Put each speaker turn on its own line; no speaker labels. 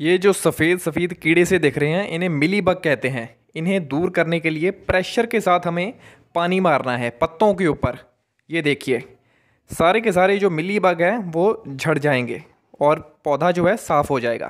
ये जो सफ़ेद सफ़ेद कीड़े से दिख रहे हैं इन्हें मिली बग कहते हैं इन्हें दूर करने के लिए प्रेशर के साथ हमें पानी मारना है पत्तों के ऊपर ये देखिए सारे के सारे जो मिली बग हैं वो झड़ जाएंगे और पौधा जो है साफ़ हो जाएगा